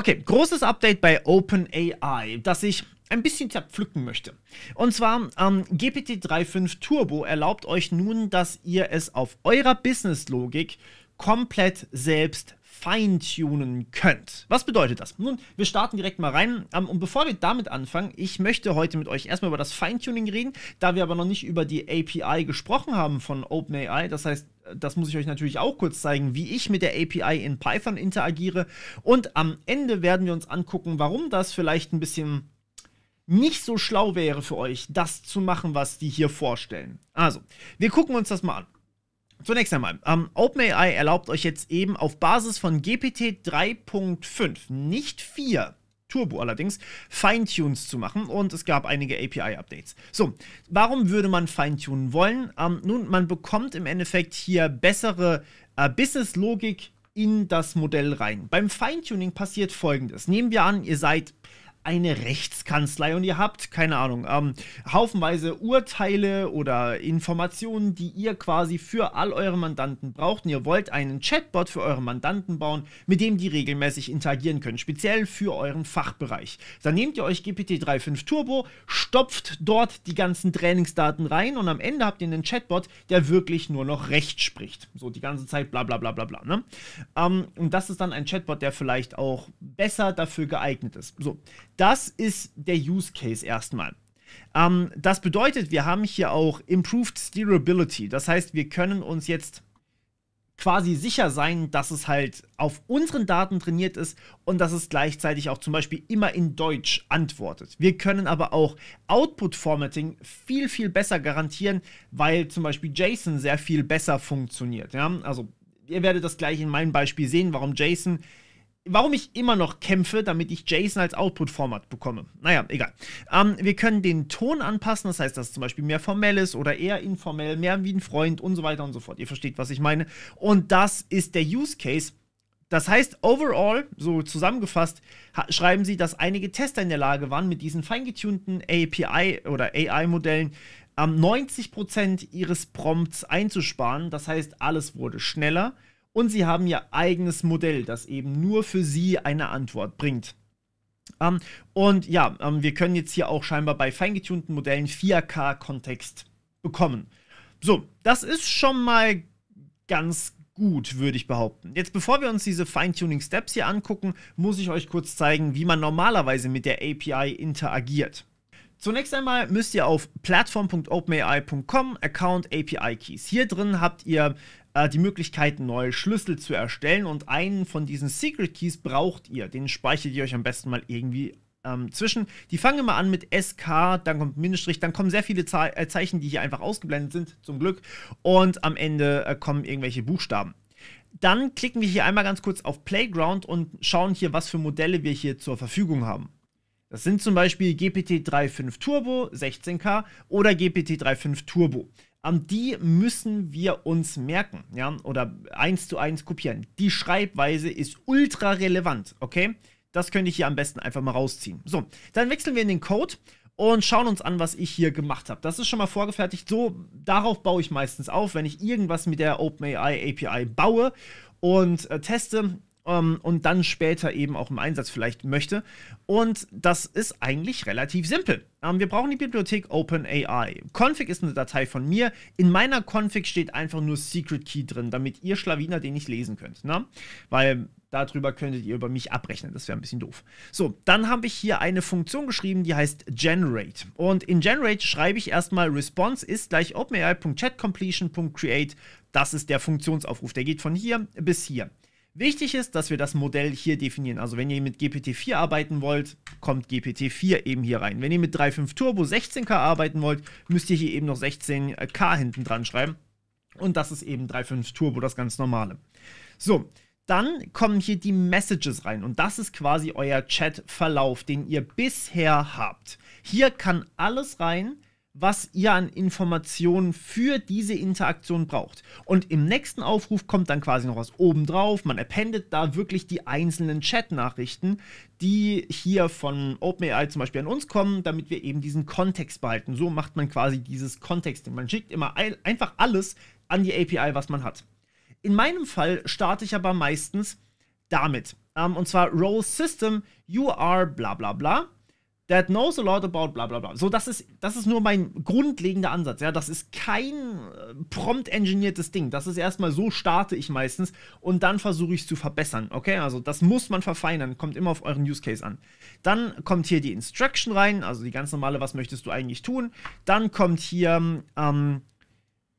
Okay, großes Update bei OpenAI, das ich ein bisschen zerpflücken möchte. Und zwar ähm, GPT-3.5 Turbo erlaubt euch nun, dass ihr es auf eurer Businesslogik komplett selbst feintunen könnt. Was bedeutet das? Nun, wir starten direkt mal rein. Ähm, und bevor wir damit anfangen, ich möchte heute mit euch erstmal über das Feintuning reden, da wir aber noch nicht über die API gesprochen haben von OpenAI. Das heißt, das muss ich euch natürlich auch kurz zeigen, wie ich mit der API in Python interagiere. Und am Ende werden wir uns angucken, warum das vielleicht ein bisschen nicht so schlau wäre für euch, das zu machen, was die hier vorstellen. Also, wir gucken uns das mal an. Zunächst einmal, ähm, OpenAI erlaubt euch jetzt eben auf Basis von GPT 3.5, nicht 4, Turbo allerdings, Feintunes zu machen und es gab einige API-Updates. So, warum würde man feintunen wollen? Ähm, nun, man bekommt im Endeffekt hier bessere äh, Business-Logik in das Modell rein. Beim Feintuning passiert folgendes. Nehmen wir an, ihr seid eine Rechtskanzlei und ihr habt, keine Ahnung, ähm, haufenweise Urteile oder Informationen, die ihr quasi für all eure Mandanten braucht. Und ihr wollt einen Chatbot für eure Mandanten bauen, mit dem die regelmäßig interagieren können, speziell für euren Fachbereich. Dann nehmt ihr euch GPT-3.5 Turbo, stopft dort die ganzen Trainingsdaten rein und am Ende habt ihr einen Chatbot, der wirklich nur noch Recht spricht. So die ganze Zeit bla bla bla bla bla. Ne? Ähm, und das ist dann ein Chatbot, der vielleicht auch besser dafür geeignet ist. So, das ist der Use Case erstmal. Ähm, das bedeutet, wir haben hier auch Improved Steerability. Das heißt, wir können uns jetzt quasi sicher sein, dass es halt auf unseren Daten trainiert ist und dass es gleichzeitig auch zum Beispiel immer in Deutsch antwortet. Wir können aber auch Output-Formatting viel, viel besser garantieren, weil zum Beispiel JSON sehr viel besser funktioniert. Ja? Also ihr werdet das gleich in meinem Beispiel sehen, warum JSON warum ich immer noch kämpfe, damit ich JSON als Output-Format bekomme. Naja, egal. Ähm, wir können den Ton anpassen, das heißt, dass es zum Beispiel mehr formell ist oder eher informell, mehr wie ein Freund und so weiter und so fort. Ihr versteht, was ich meine. Und das ist der Use Case. Das heißt, overall, so zusammengefasst, schreiben sie, dass einige Tester in der Lage waren, mit diesen feingetunten API oder AI-Modellen ähm, 90% ihres Prompts einzusparen. Das heißt, alles wurde schneller und sie haben ihr eigenes Modell, das eben nur für sie eine Antwort bringt. Ähm, und ja, ähm, wir können jetzt hier auch scheinbar bei feingetunten Modellen 4K-Kontext bekommen. So, das ist schon mal ganz gut, würde ich behaupten. Jetzt, bevor wir uns diese Feintuning-Steps hier angucken, muss ich euch kurz zeigen, wie man normalerweise mit der API interagiert. Zunächst einmal müsst ihr auf platform.openai.com Account API Keys. Hier drin habt ihr äh, die Möglichkeit, neue Schlüssel zu erstellen. Und einen von diesen Secret Keys braucht ihr. Den speichert ihr euch am besten mal irgendwie ähm, zwischen. Die fangen immer an mit SK, dann kommt Mindestrich, dann kommen sehr viele Ze äh, Zeichen, die hier einfach ausgeblendet sind, zum Glück. Und am Ende äh, kommen irgendwelche Buchstaben. Dann klicken wir hier einmal ganz kurz auf Playground und schauen hier, was für Modelle wir hier zur Verfügung haben. Das sind zum Beispiel GPT 3.5 Turbo 16K oder GPT 3.5 Turbo die müssen wir uns merken, ja, oder eins zu eins kopieren. Die Schreibweise ist ultra relevant, okay? Das könnte ich hier am besten einfach mal rausziehen. So, dann wechseln wir in den Code und schauen uns an, was ich hier gemacht habe. Das ist schon mal vorgefertigt. So, darauf baue ich meistens auf, wenn ich irgendwas mit der OpenAI API baue und äh, teste ähm, und dann später eben auch im Einsatz vielleicht möchte. Und das ist eigentlich relativ simpel. Ähm, wir brauchen die Bibliothek OpenAI. Config ist eine Datei von mir. In meiner Config steht einfach nur Secret Key drin, damit ihr Schlawiner den nicht lesen könnt. Ne? Weil darüber könntet ihr über mich abrechnen. Das wäre ein bisschen doof. So, dann habe ich hier eine Funktion geschrieben, die heißt Generate. Und in Generate schreibe ich erstmal Response ist gleich openai.chatcompletion.create. Das ist der Funktionsaufruf. Der geht von hier bis hier. Wichtig ist, dass wir das Modell hier definieren. Also wenn ihr mit GPT-4 arbeiten wollt, kommt GPT-4 eben hier rein. Wenn ihr mit 3.5 Turbo 16K arbeiten wollt, müsst ihr hier eben noch 16K hinten dran schreiben. Und das ist eben 3.5 Turbo, das ganz normale. So, dann kommen hier die Messages rein und das ist quasi euer Chatverlauf, den ihr bisher habt. Hier kann alles rein, was ihr an Informationen für diese Interaktion braucht. Und im nächsten Aufruf kommt dann quasi noch was obendrauf. Man appendet da wirklich die einzelnen Chat-Nachrichten, die hier von OpenAI zum Beispiel an uns kommen, damit wir eben diesen Kontext behalten. So macht man quasi dieses Kontexting. Man schickt immer ein, einfach alles an die API, was man hat. In meinem Fall starte ich aber meistens damit. Ähm, und zwar Role System, you are bla bla bla that knows a lot about bla bla bla. So, das ist, das ist nur mein grundlegender Ansatz. Ja, das ist kein äh, prompt engineertes Ding. Das ist erstmal so starte ich meistens und dann versuche ich es zu verbessern. Okay, also das muss man verfeinern. Kommt immer auf euren Use Case an. Dann kommt hier die Instruction rein, also die ganz normale, was möchtest du eigentlich tun. Dann kommt hier, ähm,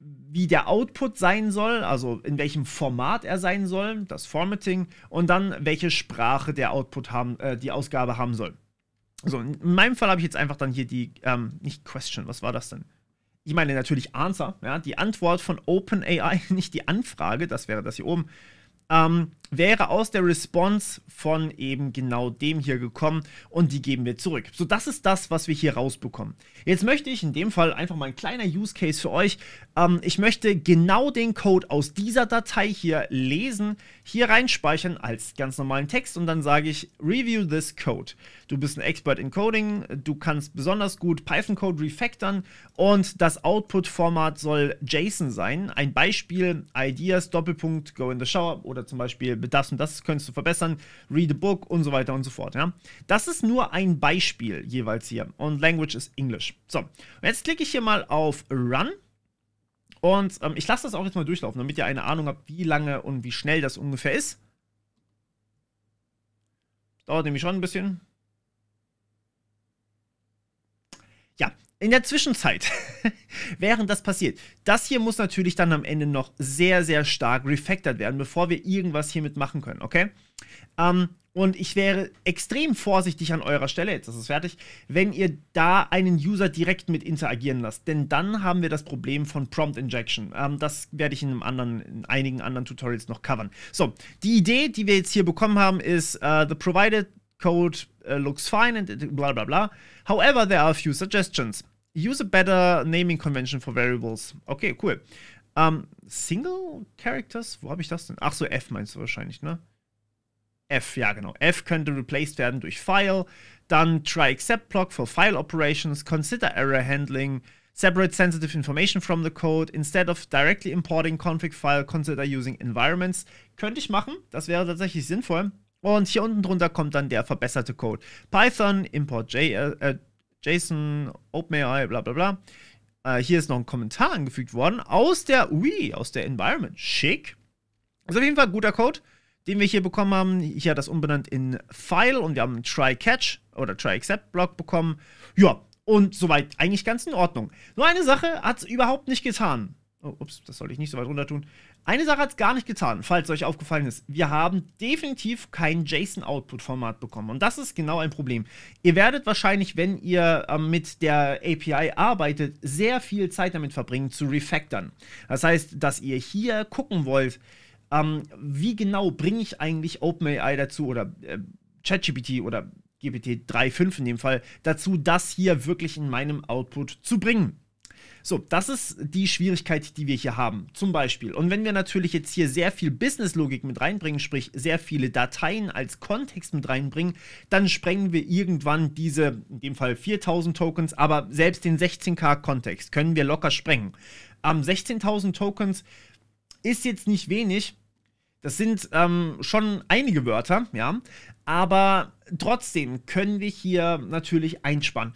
wie der Output sein soll, also in welchem Format er sein soll, das Formatting und dann welche Sprache der Output haben, äh, die Ausgabe haben soll. So, in meinem Fall habe ich jetzt einfach dann hier die, ähm, nicht Question, was war das denn? Ich meine natürlich Answer, ja, die Antwort von OpenAI, nicht die Anfrage, das wäre das hier oben. Ähm, wäre aus der Response von eben genau dem hier gekommen und die geben wir zurück. So, das ist das, was wir hier rausbekommen. Jetzt möchte ich in dem Fall einfach mal ein kleiner Use Case für euch. Ähm, ich möchte genau den Code aus dieser Datei hier lesen, hier reinspeichern als ganz normalen Text und dann sage ich Review this Code. Du bist ein Expert in Coding, du kannst besonders gut Python-Code refactoren und das Output-Format soll JSON sein. Ein Beispiel, Ideas, Doppelpunkt, Go in the Shower oder zum Beispiel das und das könntest du verbessern, read a book und so weiter und so fort. Ja? Das ist nur ein Beispiel jeweils hier und Language ist Englisch. So, und jetzt klicke ich hier mal auf Run und ähm, ich lasse das auch jetzt mal durchlaufen, damit ihr eine Ahnung habt, wie lange und wie schnell das ungefähr ist. Dauert nämlich schon ein bisschen. in der Zwischenzeit, während das passiert, das hier muss natürlich dann am Ende noch sehr, sehr stark refactored werden, bevor wir irgendwas hiermit machen können, okay? Ähm, und ich wäre extrem vorsichtig an eurer Stelle, jetzt ist es fertig, wenn ihr da einen User direkt mit interagieren lasst. Denn dann haben wir das Problem von Prompt Injection. Ähm, das werde ich in, einem anderen, in einigen anderen Tutorials noch covern. So, die Idee, die wir jetzt hier bekommen haben, ist, uh, the provided code uh, looks fine and bla bla bla. However, there are a few suggestions. Use a better naming convention for variables. Okay, cool. Um, ähm, Single Characters? Wo habe ich das denn? Ach so, F meinst du wahrscheinlich, ne? F, ja genau. F könnte replaced werden durch File. Dann try accept block for file operations. Consider error handling. Separate sensitive information from the code. Instead of directly importing config file, consider using environments. Könnte ich machen. Das wäre tatsächlich sinnvoll. Und hier unten drunter kommt dann der verbesserte Code. Python import J, äh, äh Jason, OpenAI, bla bla bla. Äh, hier ist noch ein Kommentar angefügt worden aus der UI, aus der Environment. Schick. Also auf jeden Fall guter Code, den wir hier bekommen haben. Hier hat das umbenannt in File und wir haben einen Try-Catch oder Try-Accept-Block bekommen. Ja, und soweit eigentlich ganz in Ordnung. Nur eine Sache hat es überhaupt nicht getan. Oh, ups, das sollte ich nicht so weit runter tun. Eine Sache hat es gar nicht getan, falls euch aufgefallen ist. Wir haben definitiv kein JSON-Output-Format bekommen. Und das ist genau ein Problem. Ihr werdet wahrscheinlich, wenn ihr ähm, mit der API arbeitet, sehr viel Zeit damit verbringen, zu refactoren. Das heißt, dass ihr hier gucken wollt, ähm, wie genau bringe ich eigentlich OpenAI dazu oder äh, ChatGPT oder GPT 3.5 in dem Fall dazu, das hier wirklich in meinem Output zu bringen. So, das ist die Schwierigkeit, die wir hier haben, zum Beispiel. Und wenn wir natürlich jetzt hier sehr viel Business-Logik mit reinbringen, sprich sehr viele Dateien als Kontext mit reinbringen, dann sprengen wir irgendwann diese, in dem Fall 4000 Tokens, aber selbst den 16k Kontext können wir locker sprengen. Am ähm, 16.000 Tokens ist jetzt nicht wenig, das sind ähm, schon einige Wörter, ja. Aber trotzdem können wir hier natürlich einspannen.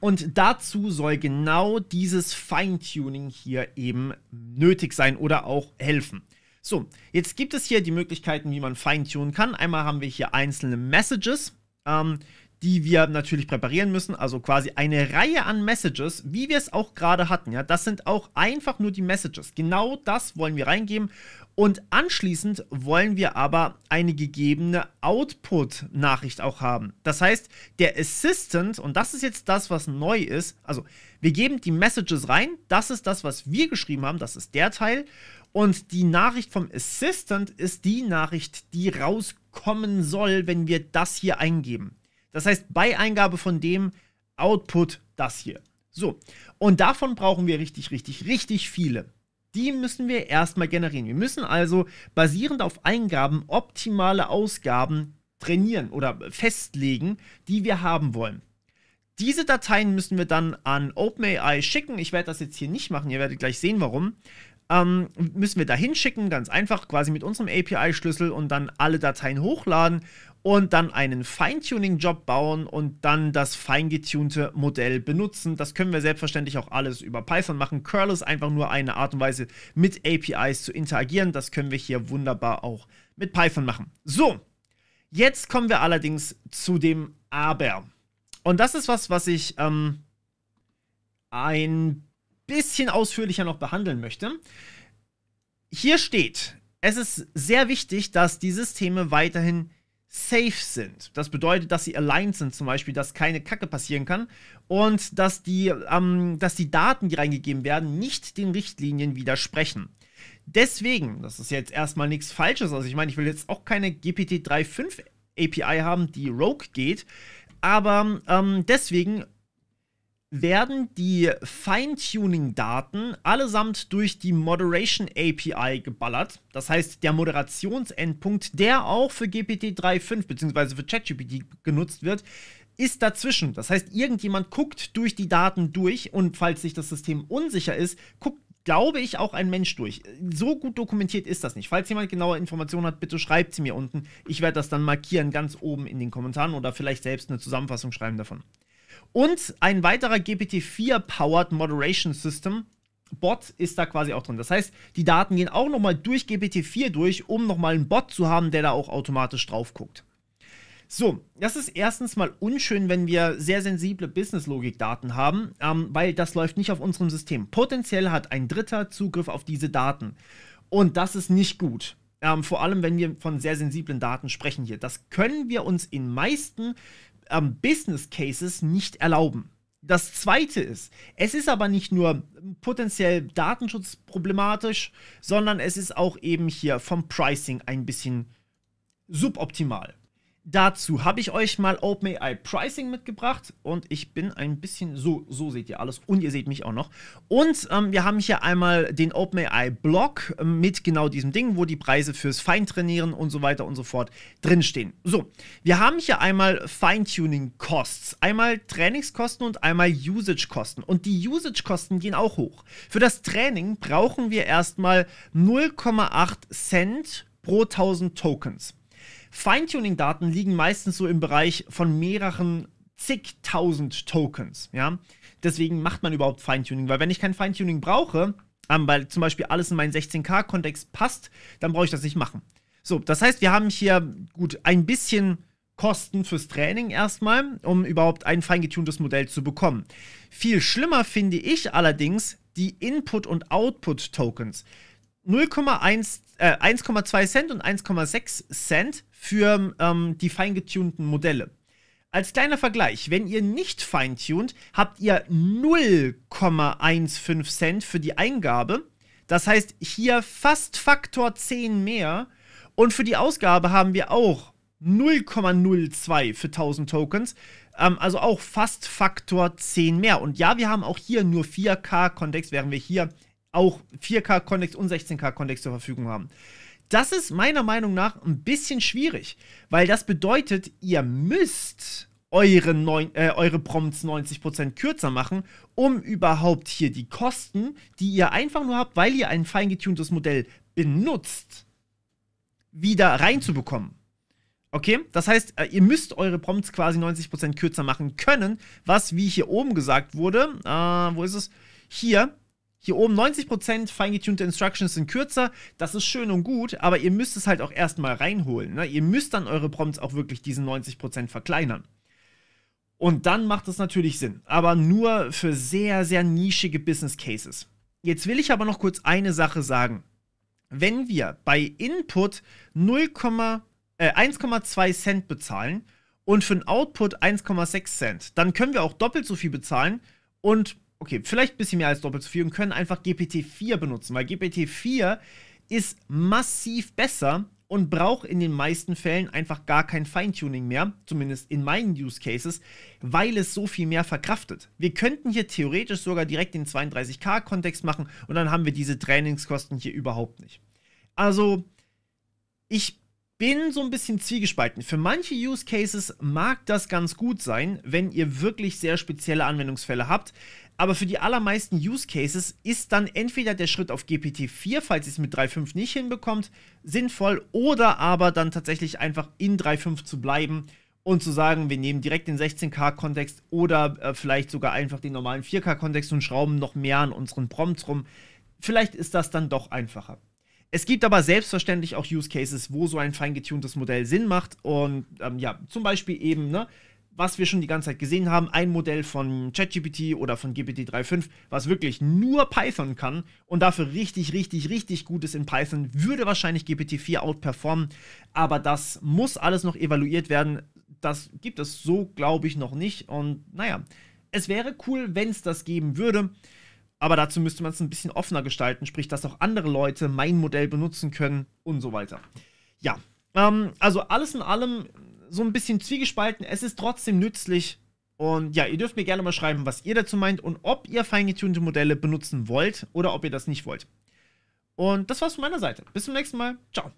Und dazu soll genau dieses Feintuning hier eben nötig sein oder auch helfen. So, jetzt gibt es hier die Möglichkeiten, wie man feintunen kann. Einmal haben wir hier einzelne Messages, ähm, die wir natürlich präparieren müssen. Also quasi eine Reihe an Messages, wie wir es auch gerade hatten. Ja, das sind auch einfach nur die Messages. Genau das wollen wir reingeben. Und anschließend wollen wir aber eine gegebene Output-Nachricht auch haben. Das heißt, der Assistant, und das ist jetzt das, was neu ist, also wir geben die Messages rein, das ist das, was wir geschrieben haben, das ist der Teil. Und die Nachricht vom Assistant ist die Nachricht, die rauskommen soll, wenn wir das hier eingeben. Das heißt, bei Eingabe von dem Output das hier. So, und davon brauchen wir richtig, richtig, richtig viele. Die müssen wir erstmal generieren. Wir müssen also basierend auf Eingaben optimale Ausgaben trainieren oder festlegen, die wir haben wollen. Diese Dateien müssen wir dann an OpenAI schicken. Ich werde das jetzt hier nicht machen, ihr werdet gleich sehen, warum. Ähm, müssen wir dahin schicken, ganz einfach, quasi mit unserem API-Schlüssel und dann alle Dateien hochladen und dann einen Feintuning-Job bauen und dann das feingetunte Modell benutzen. Das können wir selbstverständlich auch alles über Python machen. Curl ist einfach nur eine Art und Weise, mit APIs zu interagieren. Das können wir hier wunderbar auch mit Python machen. So, jetzt kommen wir allerdings zu dem Aber. Und das ist was, was ich ähm, ein bisschen ausführlicher noch behandeln möchte. Hier steht, es ist sehr wichtig, dass die Systeme weiterhin safe sind. Das bedeutet, dass sie aligned sind, zum Beispiel, dass keine Kacke passieren kann und dass die, ähm, dass die Daten, die reingegeben werden, nicht den Richtlinien widersprechen. Deswegen, das ist jetzt erstmal nichts Falsches, also ich meine, ich will jetzt auch keine GPT 3.5 API haben, die rogue geht, aber ähm, deswegen werden die Feintuning-Daten allesamt durch die Moderation API geballert. Das heißt, der Moderationsendpunkt, der auch für GPT-3.5 bzw. für ChatGPT genutzt wird, ist dazwischen. Das heißt, irgendjemand guckt durch die Daten durch und falls sich das System unsicher ist, guckt glaube ich, auch ein Mensch durch. So gut dokumentiert ist das nicht. Falls jemand genaue Informationen hat, bitte schreibt sie mir unten. Ich werde das dann markieren, ganz oben in den Kommentaren oder vielleicht selbst eine Zusammenfassung schreiben davon. Und ein weiterer GPT-4-powered Moderation System. Bot ist da quasi auch drin. Das heißt, die Daten gehen auch nochmal durch GPT-4 durch, um nochmal einen Bot zu haben, der da auch automatisch drauf guckt. So, das ist erstens mal unschön, wenn wir sehr sensible Business-Logik-Daten haben, ähm, weil das läuft nicht auf unserem System. Potenziell hat ein Dritter Zugriff auf diese Daten. Und das ist nicht gut. Ähm, vor allem, wenn wir von sehr sensiblen Daten sprechen hier. Das können wir uns in meisten ähm, Business Cases nicht erlauben. Das zweite ist, es ist aber nicht nur potenziell datenschutzproblematisch, sondern es ist auch eben hier vom Pricing ein bisschen suboptimal. Dazu habe ich euch mal OpenAI Pricing mitgebracht und ich bin ein bisschen so, so seht ihr alles und ihr seht mich auch noch. Und ähm, wir haben hier einmal den OpenAI Blog ähm, mit genau diesem Ding, wo die Preise fürs Feintrainieren und so weiter und so fort drinstehen. So, wir haben hier einmal Feintuning Costs, einmal Trainingskosten und einmal Usage Kosten. Und die Usage Kosten gehen auch hoch. Für das Training brauchen wir erstmal 0,8 Cent pro 1000 Tokens. Feintuning-Daten liegen meistens so im Bereich von mehreren zigtausend Tokens. Ja? Deswegen macht man überhaupt Feintuning, weil wenn ich kein Feintuning brauche, ähm, weil zum Beispiel alles in meinen 16K-Kontext passt, dann brauche ich das nicht machen. So, das heißt, wir haben hier gut ein bisschen Kosten fürs Training erstmal, um überhaupt ein feingetuntes Modell zu bekommen. Viel schlimmer finde ich allerdings die Input- und Output-Tokens. 0,1 äh, 1,2 Cent und 1,6 Cent für ähm, die feingetunten Modelle. Als kleiner Vergleich, wenn ihr nicht feintunt, habt ihr 0,15 Cent für die Eingabe. Das heißt, hier fast Faktor 10 mehr. Und für die Ausgabe haben wir auch 0,02 für 1000 Tokens. Ähm, also auch fast Faktor 10 mehr. Und ja, wir haben auch hier nur 4K Kontext, während wir hier auch 4K-Kontext und 16K-Kontext zur Verfügung haben. Das ist meiner Meinung nach ein bisschen schwierig, weil das bedeutet, ihr müsst eure, neun, äh, eure Prompts 90% kürzer machen, um überhaupt hier die Kosten, die ihr einfach nur habt, weil ihr ein feingetuntes Modell benutzt, wieder reinzubekommen. Okay, das heißt, äh, ihr müsst eure Prompts quasi 90% kürzer machen können, was, wie hier oben gesagt wurde, äh, wo ist es? Hier, hier oben 90% feingetunte Instructions sind kürzer, das ist schön und gut, aber ihr müsst es halt auch erstmal reinholen. Ne? Ihr müsst dann eure Prompts auch wirklich diesen 90% verkleinern. Und dann macht es natürlich Sinn, aber nur für sehr, sehr nischige Business Cases. Jetzt will ich aber noch kurz eine Sache sagen. Wenn wir bei Input 1,2 äh, Cent bezahlen und für den Output 1,6 Cent, dann können wir auch doppelt so viel bezahlen und okay, vielleicht ein bisschen mehr als doppelt so viel und können einfach GPT-4 benutzen, weil GPT-4 ist massiv besser und braucht in den meisten Fällen einfach gar kein Feintuning mehr, zumindest in meinen Use Cases, weil es so viel mehr verkraftet. Wir könnten hier theoretisch sogar direkt den 32K-Kontext machen und dann haben wir diese Trainingskosten hier überhaupt nicht. Also, ich bin so ein bisschen zwiegespalten. Für manche Use Cases mag das ganz gut sein, wenn ihr wirklich sehr spezielle Anwendungsfälle habt. Aber für die allermeisten Use Cases ist dann entweder der Schritt auf GPT-4, falls ihr es mit 3.5 nicht hinbekommt, sinnvoll oder aber dann tatsächlich einfach in 3.5 zu bleiben und zu sagen, wir nehmen direkt den 16K-Kontext oder äh, vielleicht sogar einfach den normalen 4K-Kontext und schrauben noch mehr an unseren Prompts rum. Vielleicht ist das dann doch einfacher. Es gibt aber selbstverständlich auch Use Cases, wo so ein feingetuntes Modell Sinn macht. Und ähm, ja, zum Beispiel eben, ne, was wir schon die ganze Zeit gesehen haben, ein Modell von ChatGPT oder von GPT-3.5, was wirklich nur Python kann und dafür richtig, richtig, richtig gut ist in Python, würde wahrscheinlich GPT-4 outperformen. Aber das muss alles noch evaluiert werden. Das gibt es so, glaube ich, noch nicht. Und naja, es wäre cool, wenn es das geben würde. Aber dazu müsste man es ein bisschen offener gestalten, sprich, dass auch andere Leute mein Modell benutzen können und so weiter. Ja, ähm, also alles in allem so ein bisschen zwiegespalten. Es ist trotzdem nützlich. Und ja, ihr dürft mir gerne mal schreiben, was ihr dazu meint und ob ihr feingetunte Modelle benutzen wollt oder ob ihr das nicht wollt. Und das war's von meiner Seite. Bis zum nächsten Mal. Ciao.